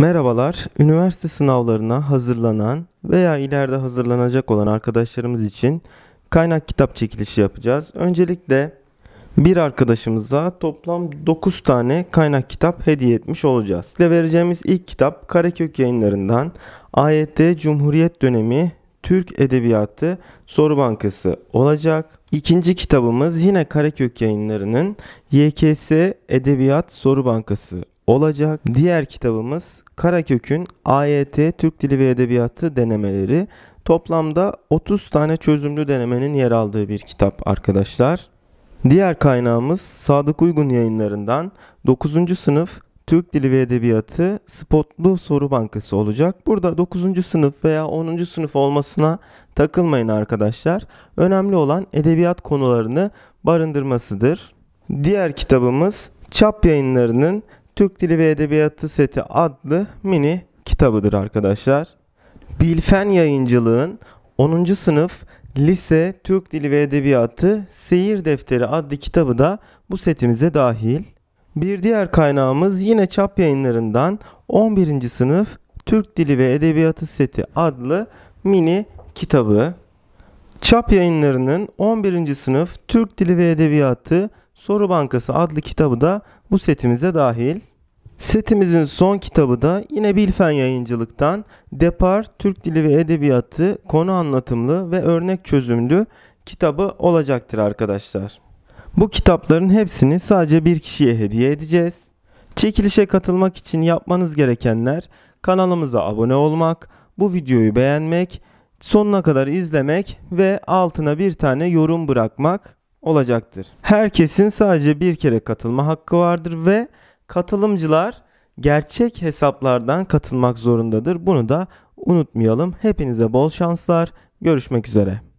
Merhabalar, üniversite sınavlarına hazırlanan veya ileride hazırlanacak olan arkadaşlarımız için kaynak kitap çekilişi yapacağız. Öncelikle bir arkadaşımıza toplam 9 tane kaynak kitap hediye etmiş olacağız. Size vereceğimiz ilk kitap Karakök yayınlarından AYT Cumhuriyet Dönemi Türk Edebiyatı Soru Bankası olacak. İkinci kitabımız yine Karakök yayınlarının YKS Edebiyat Soru Bankası olacak. Diğer kitabımız Karakök'ün AYT Türk Dili ve Edebiyatı denemeleri. Toplamda 30 tane çözümlü denemenin yer aldığı bir kitap arkadaşlar. Diğer kaynağımız Sadık Uygun yayınlarından 9. sınıf Türk Dili ve Edebiyatı Spotlu Soru Bankası olacak. Burada 9. sınıf veya 10. sınıf olmasına takılmayın arkadaşlar. Önemli olan edebiyat konularını barındırmasıdır. Diğer kitabımız Çap Yayınları'nın Türk Dili ve Edebiyatı Seti adlı mini kitabıdır arkadaşlar. Bilfen Yayıncılığın 10. sınıf Lise Türk Dili ve Edebiyatı Seyir Defteri adlı kitabı da bu setimize dahil. Bir diğer kaynağımız yine çap yayınlarından 11. sınıf Türk Dili ve Edebiyatı Seti adlı mini kitabı. Çap yayınlarının 11. sınıf Türk Dili ve Edebiyatı Soru Bankası adlı kitabı da bu setimize dahil. Setimizin son kitabı da yine Bilfen Yayıncılık'tan Depar Türk Dili ve Edebiyatı konu anlatımlı ve örnek çözümlü kitabı olacaktır arkadaşlar. Bu kitapların hepsini sadece bir kişiye hediye edeceğiz. Çekilişe katılmak için yapmanız gerekenler kanalımıza abone olmak, bu videoyu beğenmek, sonuna kadar izlemek ve altına bir tane yorum bırakmak olacaktır. Herkesin sadece bir kere katılma hakkı vardır ve Katılımcılar gerçek hesaplardan katılmak zorundadır. Bunu da unutmayalım. Hepinize bol şanslar. Görüşmek üzere.